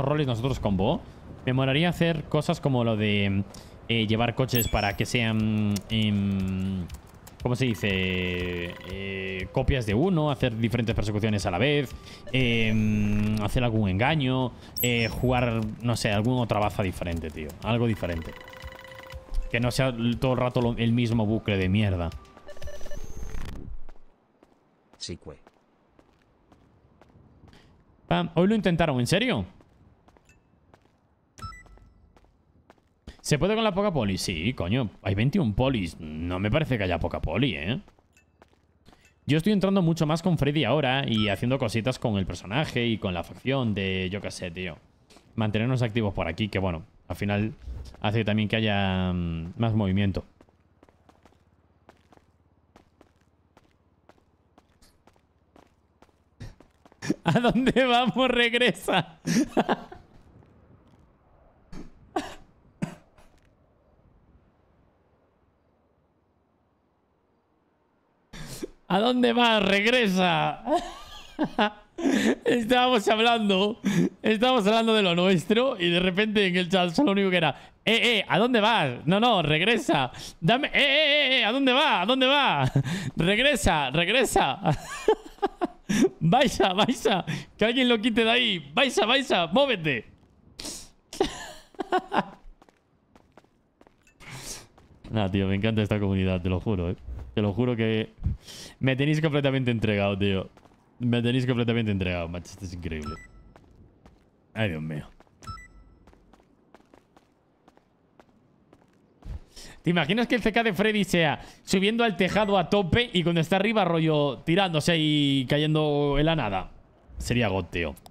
roles nosotros con vos, me molaría hacer cosas como lo de eh, llevar coches para que sean... Em, ¿Cómo se dice? Eh, copias de uno, hacer diferentes persecuciones a la vez, em, hacer algún engaño, eh, jugar, no sé, alguna otra baza diferente, tío. Algo diferente. Que no sea todo el rato el mismo bucle de mierda. Sí, ah, hoy lo intentaron, ¿en serio? ¿Se puede con la poca poli? Sí, coño. Hay 21 polis. No me parece que haya poca poli, ¿eh? Yo estoy entrando mucho más con Freddy ahora y haciendo cositas con el personaje y con la facción de yo qué sé, tío. Mantenernos activos por aquí, que bueno, al final hace también que haya mm, más movimiento. ¿A dónde vamos? Regresa. ¿A dónde vas? Regresa. estábamos hablando, estábamos hablando de lo nuestro y de repente en el chat solo único que era, eh, eh, ¿a dónde vas? No, no, regresa. Dame, eh, eh, eh, eh, ¿a dónde va? ¿A dónde va? regresa, regresa. ¡Vaisa, vaisa! que alguien lo quite de ahí. vaisa! vaisa móvete. Nada, tío, me encanta esta comunidad, te lo juro, eh. Te lo juro que me tenéis completamente entregado, tío. Me tenéis completamente entregado, macho. Esto es increíble. Ay, Dios mío. ¿Te imaginas que el CK de Freddy sea subiendo al tejado a tope y cuando está arriba rollo tirándose y cayendo en la nada? Sería goteo.